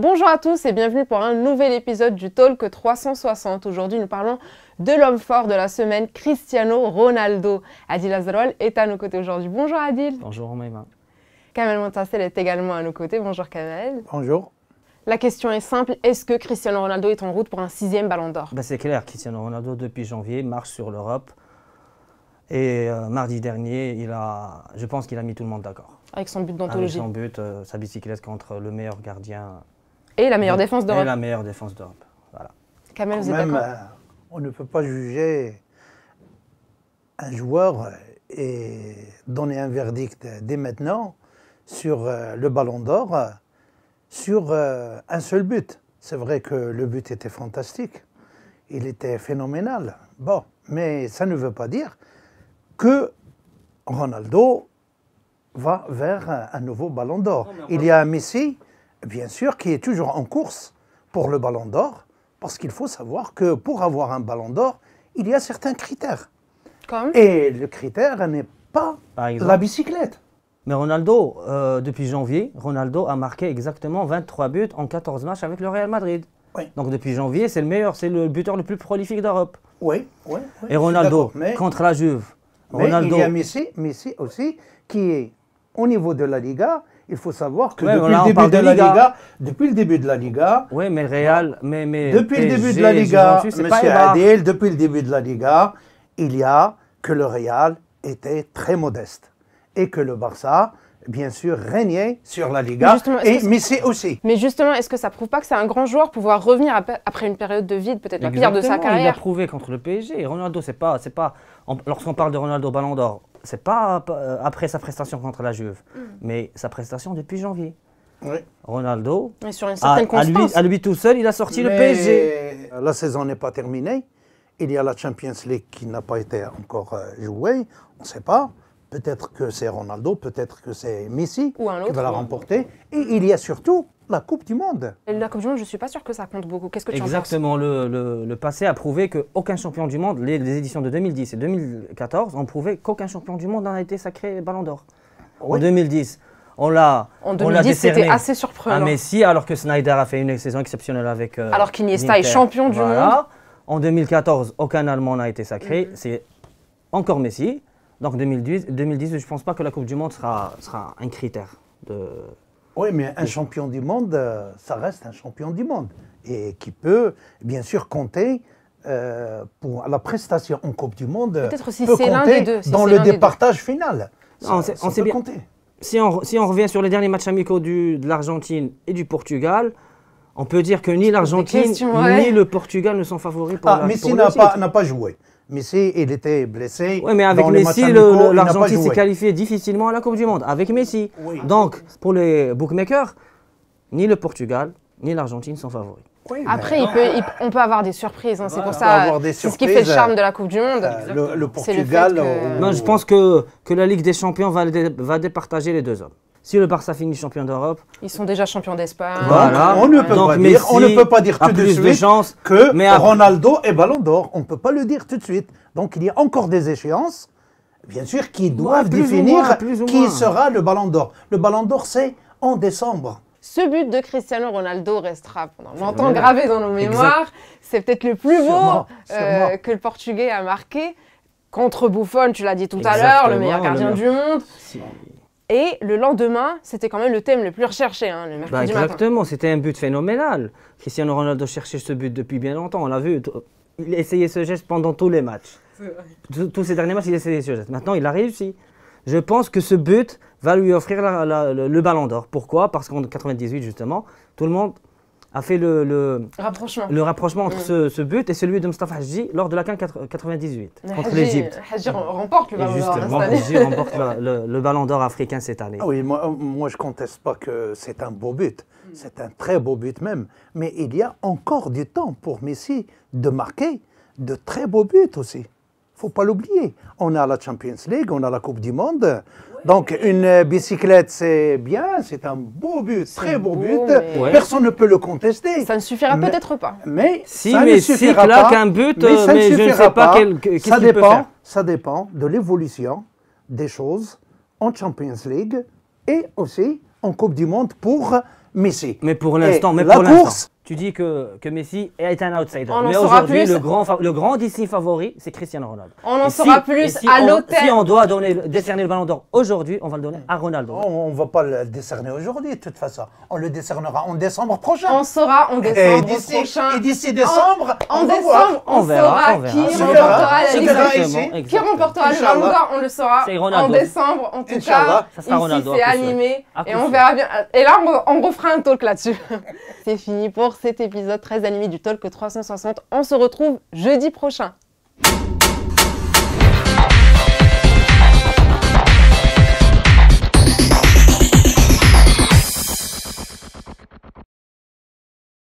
Bonjour à tous et bienvenue pour un nouvel épisode du Talk 360. Aujourd'hui, nous parlons de l'homme fort de la semaine, Cristiano Ronaldo. Adil Azarol est à nos côtés aujourd'hui. Bonjour Adil. Bonjour Maïma. Kamel Montassel est également à nos côtés. Bonjour Kamel. Bonjour. La question est simple, est-ce que Cristiano Ronaldo est en route pour un sixième ballon d'or ben, C'est clair, Cristiano Ronaldo depuis janvier marche sur l'Europe. Et euh, mardi dernier, il a, je pense qu'il a mis tout le monde d'accord. Avec son but d'anthologie. Avec son but, euh, sa bicyclette contre le meilleur gardien et la meilleure défense d'Europe. Et la meilleure défense d'Europe. On ne peut pas juger un joueur et donner un verdict dès maintenant sur euh, le ballon d'or sur euh, un seul but. C'est vrai que le but était fantastique, il était phénoménal. Bon, mais ça ne veut pas dire que Ronaldo va vers un nouveau ballon d'or. Il y a un Messi bien sûr, qui est toujours en course pour le ballon d'or, parce qu'il faut savoir que pour avoir un ballon d'or, il y a certains critères. Et le critère n'est pas la bicyclette. Mais Ronaldo, euh, depuis janvier, Ronaldo a marqué exactement 23 buts en 14 matchs avec le Real Madrid. Donc depuis janvier, c'est le meilleur, c'est le buteur le plus prolifique d'Europe. Oui, oui, Et Ronaldo, contre la Juve. Mais Ronaldo. il y a Messi, Messi aussi, qui est au niveau de la Liga, il faut savoir que depuis, le début de, la Liga. depuis le début de la Liga, oui, mais Real, mais, mais depuis le début de la Liga, Monsieur Adil, depuis le début de la Liga, il y a que le Real était très modeste et que le Barça, bien sûr, régnait sur la Liga mais et Messi aussi. Mais justement, est-ce que ça prouve pas que c'est un grand joueur pouvoir revenir après une période de vide, peut-être la pire de sa carrière Il l'a prouvé contre le PSG. Ronaldo, c'est pas, c'est pas. Lorsqu'on parle de Ronaldo Ballon d'Or, c'est pas euh, après sa prestation contre la Juve, mm. mais sa prestation depuis janvier. Ronaldo, à, lui, tout seul, il a sorti le PSG. La saison n'est pas terminée. Il y a la Champions League qui n'a pas été encore euh, jouée. On ne sait pas. Peut-être que c'est Ronaldo, peut-être que c'est Messi qui va la remporter. Et il y a surtout la Coupe du Monde. La Coupe du Monde, je ne suis pas sûr que ça compte beaucoup. Qu'est-ce que tu Exactement, en penses le, le, passé a prouvé qu'aucun champion du monde, les, éditions de 2010 et 2014 ont prouvé qu'aucun champion du monde n'a été sacré Ballon d'Or. En 2010, on l'a En 2010, c'était assez surprenant. À ah, Messi, alors que Snyder a fait une saison exceptionnelle avec euh, Alors qu'Iniesta est champion du monde. En 2014, aucun Allemand n'a été sacré. Mm-hmm. C'est encore Messi. Donc 2010, je ne pense pas que la Coupe du Monde sera, sera un critère de, oui, mais un champion du monde, euh, ça reste un champion du monde et qui peut bien sûr compter euh, pour la prestation en Coupe du Monde. Peut-être c'est l'un des deux. dans le départage final. on, sait bien. Compter. Si on, revient sur les derniers matchs amicaux de l'Argentine et du Portugal, on peut dire que ni l'Argentine ni le Portugal ne sont favoris pour ah, mais Messi n'a pas, joué. Messi, il était blessé. Oui, mais avec Messi, l'Argentine s'est qualifiée difficilement à la Coupe du Monde. Avec Messi. Donc, pour les bookmakers, ni le Portugal, ni l'Argentine sont favoris. Après, on peut avoir des surprises. Hein, c'est pour ça, c'est ce qui fait le charme de la euh, Coupe du Monde. le, Portugal. Euh, ben, je pense que, que la Ligue des Champions va départager les deux hommes. Si le Barça finit champion d'Europe. Ils sont déjà champions d'Espagne. Voilà. On ne peut pas dire, tout de suite que Ronaldo est Ballon d'Or. On ne peut pas le dire tout de suite. Donc il y a encore des échéances, bien sûr, qui doivent définir qui sera le Ballon d'Or. Le Ballon d'Or, c'est en décembre. Ce but de Cristiano Ronaldo restera pendant longtemps gravé dans nos mémoires. C'est peut-être le plus beau euh, que le Portugais a marqué. Contre Buffon, tu l'as dit tout à l'heure, le meilleur gardien du monde. Et le lendemain, c'était quand même le thème le plus recherché, hein, le mercredi bah, Exactement, c'était un but phénoménal. Cristiano Ronaldo cherchait ce but depuis bien longtemps, on l'a vu. Il essayait ce geste pendant tous les matchs. Tous ces derniers matchs, il essayait ce geste. Maintenant, il a réussi. Je pense que ce but va lui offrir le, ballon d'or. Pourquoi Parce qu'en 98, justement, tout le monde a fait le, le rapprochement, entre mm. ce, but et celui de Mustafa Haji lors de la CAN 98 contre l'Égypte. Haji remporte le ballon d'or. africain cette année. Ah oui, moi, moi je ne conteste pas que c'est un beau but. Mm. C'est un très beau but même. Mais il y a encore du temps pour Messi de marquer de très beaux buts aussi faut pas l'oublier. On a la Champions League, on a la Coupe du Monde. Donc une euh, bicyclette, c'est bien, c'est un beau but, très beau, but. Personne ne peut le contester. Ça ne suffira peut-être pas. Mais ça ne suffira là qu'un but, mais, ça ne je pas, ça dépend, Ça dépend de l'évolution des choses en Champions League et aussi en Coupe du Monde pour Messi. Mais pour l'instant, mais la pour tu dis que, que Messi est un outsider. mais aujourd'hui, le grand, le grand ici favori, c'est Cristiano Ronaldo. On en saura plus si à l'hôtel. Si on doit donner, décerner le ballon d'or aujourd'hui, on va le donner à Ronaldo. On ne va pas le décerner aujourd'hui, de toute façon. On le décernera en décembre prochain. On saura en décembre prochain. Et d'ici décembre, en, on, décembre, on, verra, saura qui remportera Qui remportera le ballon d'or, on le saura en décembre. En tout cas, ça ici, c'est animé. Et on verra bien. Et là, on refera un talk là-dessus. C'est fini pour cet épisode très animé du Talk 360. On se retrouve jeudi prochain.